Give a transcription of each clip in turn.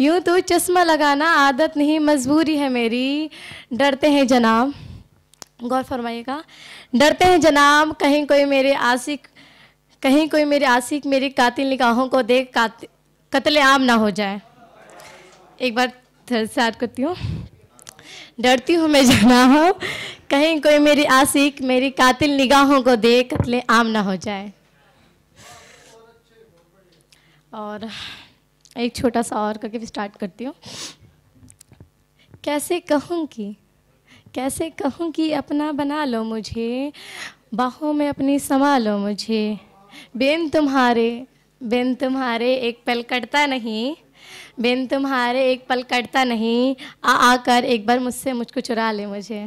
यूं तो चश्मा लगाना आदत नहीं मजबूरी है मेरी डरते हैं जनाब गौर फरमाइएगा डरते हैं जनाब कहीं कोई मेरे आशिक कहीं कोई मेरे आशिक मेरी कातिल निकाहों को देख कतले आम ना हो जाए एक बार स्टार्ट करती हूँ डरती हूँ मैं जनाब कहीं कोई मेरी आशिक मेरी कातिल निगाहों को देख कतले आम ना हो जाए और एक छोटा सा और करके भी स्टार्ट करती हूँ कैसे कहूँ कि कैसे कहूँ कि अपना बना लो मुझे बाहों में अपनी समा लो मुझे बेन तुम्हारे बेन तुम्हारे एक पल कटता नहीं बेन तुम्हारे एक पल कटता नहीं आ आकर एक बार मुझसे मुझको चुरा ले मुझे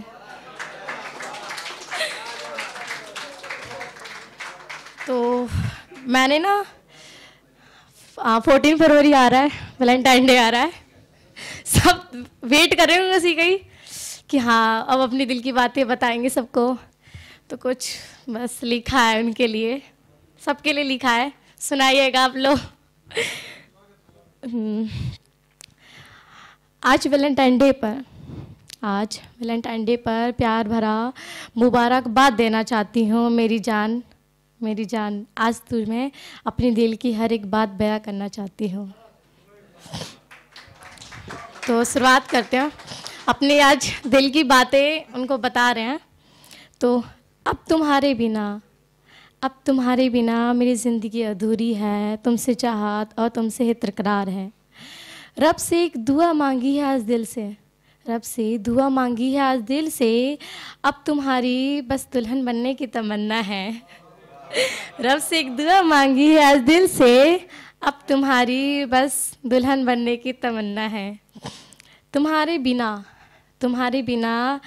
तो मैंने ना फोर्टीन हाँ, फरवरी आ रहा है वैलेंटाइन डे आ रहा है सब वेट कर रहे होंगे सी का कि हाँ अब अपने दिल की बातें बताएंगे सबको तो कुछ बस लिखा है उनके लिए सबके लिए लिखा है सुनाइएगा आप लोग हम्म। आज वैलेंटाइन डे पर आज वैलेंटाइन डे पर प्यार भरा मुबारकबाद देना चाहती हूँ मेरी जान मेरी जान आज तुम्हें अपने दिल की हर एक बात बयां करना चाहती हूँ तो शुरुआत करते हैं अपने आज दिल की बातें उनको बता रहे हैं तो अब तुम्हारे बिना अब तुम्हारे बिना मेरी ज़िंदगी अधूरी है तुमसे चाहत और तुमसे ही तरकरार है रब से एक दुआ मांगी है आज दिल से रब से दुआ मांगी है आज दिल से अब तुम्हारी बस दुल्हन बनने की तमन्ना है रब से एक दुआ मांगी है आज दिल से अब तुम्हारी बस दुल्हन बनने की तमन्ना है तुम्हारे बिना तुम्हारे बिना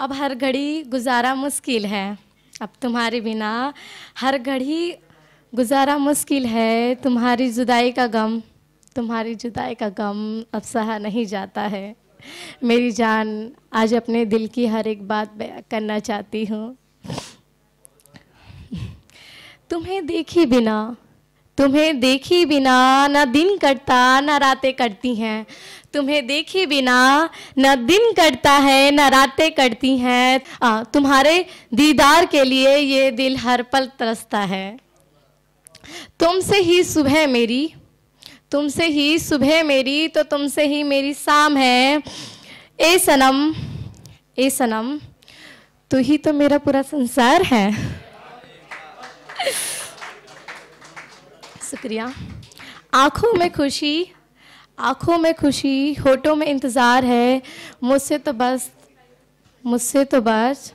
अब हर घड़ी गुजारा मुश्किल है अब तुम्हारे बिना हर घड़ी गुजारा मुश्किल है तुम्हारी जुदाई का गम तुम्हारी जुदाई का गम अब सहा नहीं जाता है मेरी जान आज अपने दिल की हर एक बात करना चाहती हूँ तुम्हें देखी बिना तुम्हें देखी बिना ना दिन कटता ना रातें कटती हैं तुम्हें देखी बिना न दिन कटता है न रातें कटती हैं तुम्हारे दीदार के लिए ये दिल हर पल तरसता है तुमसे ही सुबह मेरी तुमसे ही सुबह मेरी तो तुमसे ही मेरी शाम है ए सनम ए सनम तू ही तो मेरा पूरा संसार है शुक्रिया आँखों में खुशी आँखों में खुशी होठों में इंतज़ार है मुझसे तो बस मुझसे तो बस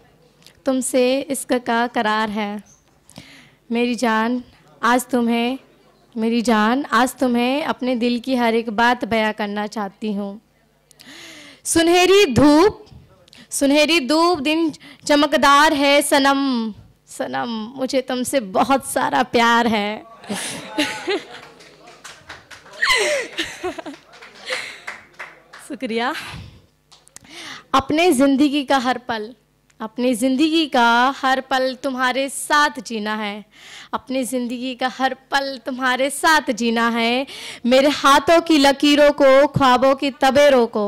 तुमसे इसका का करार है मेरी जान आज तुम्हें मेरी जान आज तुम्हें अपने दिल की हर एक बात बयां करना चाहती हूँ सुनहरी धूप सुनहरी धूप दिन चमकदार है सनम सनम मुझे तुमसे बहुत सारा प्यार है शुक्रिया अपने ज़िंदगी का हर पल अपनी ज़िंदगी का हर पल तुम्हारे साथ जीना है अपनी ज़िंदगी का हर पल तुम्हारे साथ जीना है मेरे हाथों की लकीरों को ख्वाबों की तबेरों को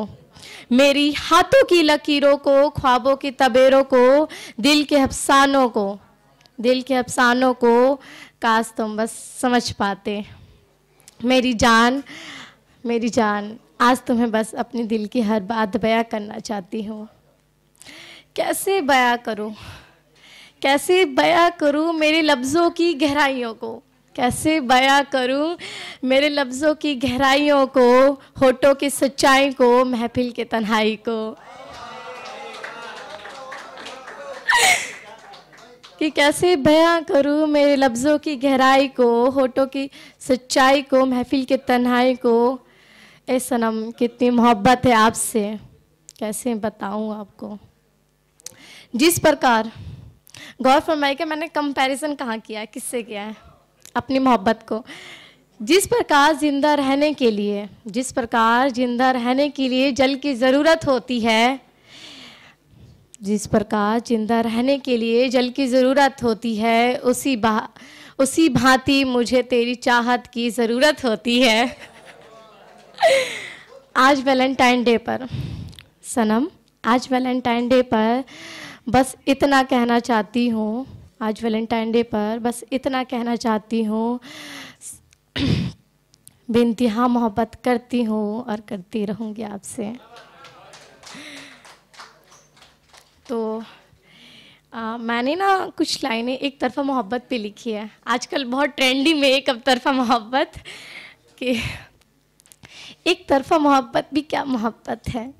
मेरी हाथों की लकीरों को ख्वाबों की तबेरों को दिल के अफसानों को दिल के अफसानों को काश तुम तो बस समझ पाते मेरी जान मेरी जान आज तुम्हें बस अपने दिल की हर बात बयां करना चाहती हूँ कैसे बयां करूँ कैसे बयां करूँ मेरे लफ्ज़ों की गहराइयों को कैसे बयां करूँ मेरे लफ्ज़ों की गहराइयों को होठों की सच्चाई को महफिल के तन्हाई को कि कैसे बयां करूं मेरे लफ्ज़ों की गहराई को होठों की सच्चाई को महफिल की तन्हाई को ए सनम कितनी मोहब्बत है आपसे कैसे बताऊं आपको जिस प्रकार गौर फरमाई के मैंने कंपैरिजन कहाँ किया है किससे किया है अपनी मोहब्बत को जिस प्रकार ज़िंदा रहने के लिए जिस प्रकार ज़िंदा रहने के लिए जल की ज़रूरत होती है जिस प्रकार जिंदा रहने के लिए जल की ज़रूरत होती है उसी बा उसी भांति मुझे तेरी चाहत की ज़रूरत होती है आज वैलेंटाइन डे पर सनम आज वैलेंटाइन डे पर बस इतना कहना चाहती हूँ आज वैलेंटाइन डे पर बस इतना कहना चाहती हूँ बेनतहा मोहब्बत करती हूँ और करती रहूँगी आपसे तो आ, मैंने ना कुछ लाइनें एक तरफा मोहब्बत पे लिखी है आजकल बहुत ट्रेंडी में एक अब तरफा मोहब्बत कि एक तरफा मोहब्बत भी क्या मोहब्बत है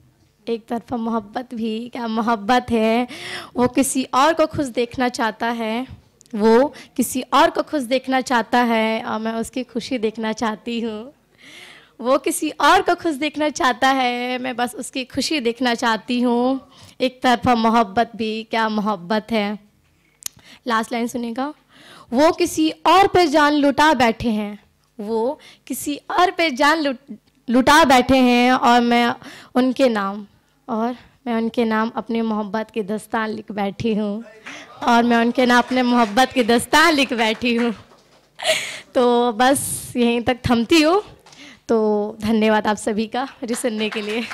एक तरफा मोहब्बत भी क्या मोहब्बत है वो किसी और को खुश देखना चाहता है वो किसी और को खुश देखना चाहता है और मैं उसकी खुशी देखना चाहती हूँ वो किसी और को खुश देखना चाहता है मैं बस उसकी खुशी देखना चाहती हूँ एक तरफा मोहब्बत भी क्या मोहब्बत है लास्ट लाइन सुनेगा वो किसी और पे जान लुटा बैठे हैं वो किसी और पे जान लुटा बैठे हैं और मैं उनके नाम और मैं उनके नाम अपने मोहब्बत के दस्तान लिख बैठी हूँ और मैं उनके नाम अपने मोहब्बत के दस्तान लिख बैठी हूँ तो बस यहीं तक थमती हूँ तो धन्यवाद आप सभी का मुझे सुनने के लिए